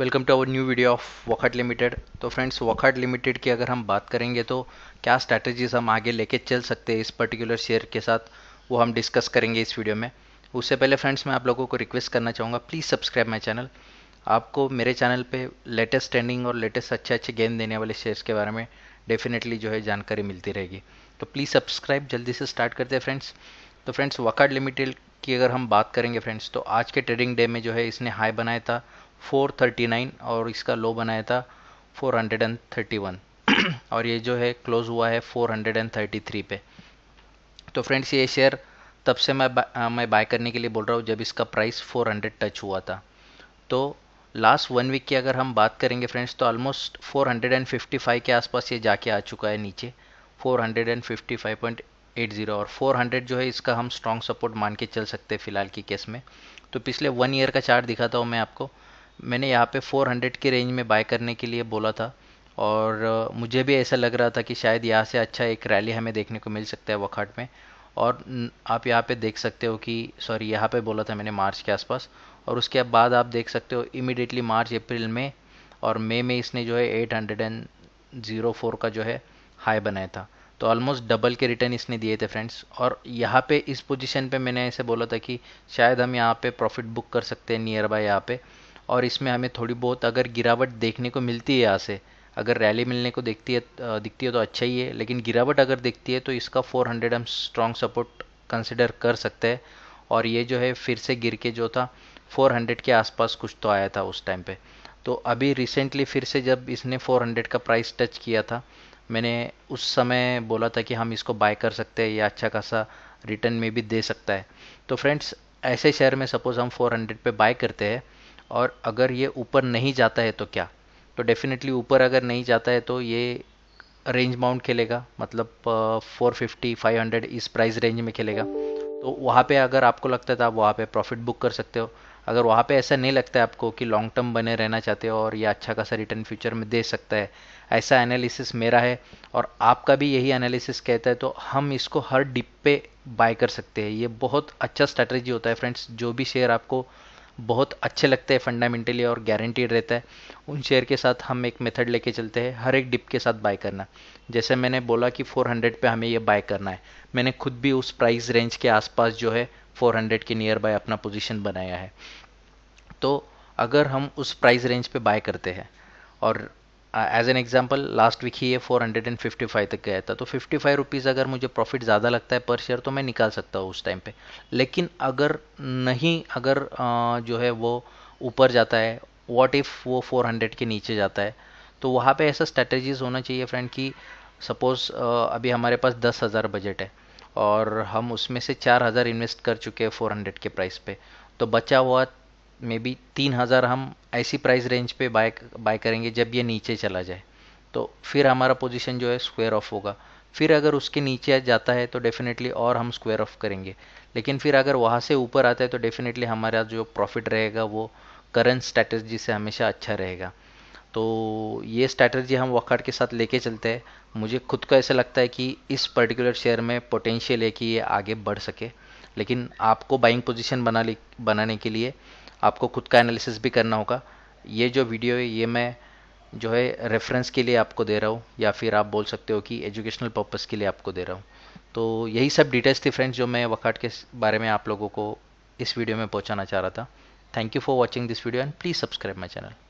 welcome to our new video of वखट limited तो friends वखट लिमिटेड की अगर हम बात करेंगे तो क्या स्ट्रैटेजीज हम आगे लेके चल सकते हैं इस पर्टिकुलर शेयर के साथ वो हम डिस्कस करेंगे इस वीडियो में उससे पहले फ्रेंड्स मैं आप लोगों को रिक्वेस्ट करना चाहूँगा प्लीज़ सब्सक्राइब माई चैनल आपको मेरे चैनल पर लेटेस्ट ट्रेंडिंग और लेटेस्ट अच्छे अच्छे गेंद देने वाले शेयर्स के बारे में डेफिनेटली जो है जानकारी मिलती रहेगी तो प्लीज़ सब्सक्राइब जल्दी से स्टार्ट करते हैं फ्रेंड्स तो फ्रेंड्स वकाट लिमिटेड की अगर हम बात करेंगे फ्रेंड्स तो आज के ट्रेडिंग डे में जो है इसने हाई बनाया था 439 और इसका लो बनाया था 431 और ये जो है क्लोज हुआ है 433 पे तो फ्रेंड्स ये शेयर तब से मैं बा, आ, मैं बाय करने के लिए बोल रहा हूँ जब इसका प्राइस 400 टच हुआ था तो लास्ट वन वीक की अगर हम बात करेंगे फ्रेंड्स तो ऑलमोस्ट 455 के आसपास ये जाके आ चुका है नीचे 455.80 और 400 जो है इसका हम स्ट्रॉन्ग सपोर्ट मान के चल सकते हैं फिलहाल की केस में तो पिछले वन ईयर का चार्ट दिखाता हूँ मैं आपको मैंने यहाँ पे 400 के रेंज में बाय करने के लिए बोला था और uh, मुझे भी ऐसा लग रहा था कि शायद यहाँ से अच्छा एक रैली हमें देखने को मिल सकता है वखाट में और आप यहाँ पे देख सकते हो कि सॉरी यहाँ पे बोला था मैंने मार्च के आसपास और उसके बाद आप देख सकते हो इमिडिएटली मार्च अप्रैल में और मई में इसने जो है eight hundred and zero four का जो है हाई बनाया था तो ऑलमोस्ट डबल के रिटर्न इसने दिए थे फ्रेंड्स और यहाँ पे इस पोजीशन पे मैंने ऐसे बोला था कि शायद हम यहाँ पे प्रॉफिट बुक कर सकते हैं नियर बाय यहाँ पर और इसमें हमें थोड़ी बहुत अगर गिरावट देखने को मिलती है यहाँ से अगर रैली मिलने को देखती है दिखती है तो अच्छा ही है लेकिन गिरावट अगर देखती है तो इसका 400 हंड्रेड हम स्ट्रॉन्ग सपोर्ट कंसिडर कर सकते हैं और ये जो है फिर से गिर के जो था 400 के आसपास कुछ तो आया था उस टाइम पे तो अभी रिसेंटली फिर से जब इसने 400 का प्राइस टच किया था मैंने उस समय बोला था कि हम इसको बाय कर सकते हैं या अच्छा खासा रिटर्न में भी दे सकता है तो फ्रेंड्स ऐसे शेयर में सपोज़ हम 400 पे बाय करते हैं और अगर ये ऊपर नहीं जाता है तो क्या तो डेफिनेटली ऊपर अगर नहीं जाता है तो ये रेंज माउंट खेलेगा मतलब फोर फिफ्टी फाइव हंड्रेड इस प्राइस रेंज में खेलेगा तो वहाँ पे अगर आपको लगता है तो आप वहाँ पे प्रॉफिट बुक कर सकते हो अगर वहाँ पे ऐसा नहीं लगता है आपको कि लॉन्ग टर्म बने रहना चाहते हो और ये अच्छा खासा रिटर्न फ्यूचर में दे सकता है ऐसा एनालिसिस मेरा है और आपका भी यही एनालिसिस कहता है तो हम इसको हर डिप पे बाय कर सकते हैं ये बहुत अच्छा स्ट्रैटेजी होता है फ्रेंड्स जो भी शेयर आपको बहुत अच्छे लगते हैं फंडामेंटली और गारंटीड रहता है उन शेयर के साथ हम एक मेथड लेके चलते हैं हर एक डिप के साथ बाय करना जैसे मैंने बोला कि 400 पे हमें ये बाय करना है मैंने खुद भी उस प्राइस रेंज के आसपास जो है 400 के नियर बाय अपना पोजीशन बनाया है तो अगर हम उस प्राइस रेंज पे बाय करते हैं और as an example last week ही ये 455 तक गया था तो 55 रुपीज़ अगर मुझे प्रॉफिट ज़्यादा लगता है पर शेयर तो मैं निकाल सकता हूँ उस टाइम पे लेकिन अगर नहीं अगर आ, जो है वो ऊपर जाता है वॉट इफ़ वो 400 के नीचे जाता है तो वहाँ पे ऐसा स्ट्रेटजीज होना चाहिए फ्रेंड कि सपोज़ अभी हमारे पास दस हज़ार बजट है और हम उसमें से चार हज़ार इन्वेस्ट कर चुके हैं फोर हंड्रेड के प्राइस पर तो बचा हुआ मे बी तीन हज़ार हम ऐसी प्राइस रेंज पे बाय बाय करेंगे जब ये नीचे चला जाए तो फिर हमारा पोजीशन जो है स्क्वायर ऑफ होगा फिर अगर उसके नीचे जाता है तो डेफिनेटली और हम स्क्वायर ऑफ करेंगे लेकिन फिर अगर वहाँ से ऊपर आता है तो डेफिनेटली हमारा जो प्रॉफिट रहेगा वो करंट स्ट्रैटेजी से हमेशा अच्छा रहेगा तो ये स्ट्रैटेजी हम वॉकआउट के साथ लेके चलते हैं मुझे खुद को ऐसा लगता है कि इस पर्टिकुलर शेयर में पोटेंशियल है कि ये आगे बढ़ सके लेकिन आपको बाइंग पोजीशन बना बनाने के लिए आपको खुद का एनालिसिस भी करना होगा ये जो वीडियो है ये मैं जो है रेफरेंस के लिए आपको दे रहा हूँ या फिर आप बोल सकते हो कि एजुकेशनल पर्पज़ के लिए आपको दे रहा हूँ तो यही सब डिटेल्स थी फ्रेंड्स जो मैं वकाट के बारे में आप लोगों को इस वीडियो में पहुँचाना चाह रहा था thank you for watching this video and please subscribe my channel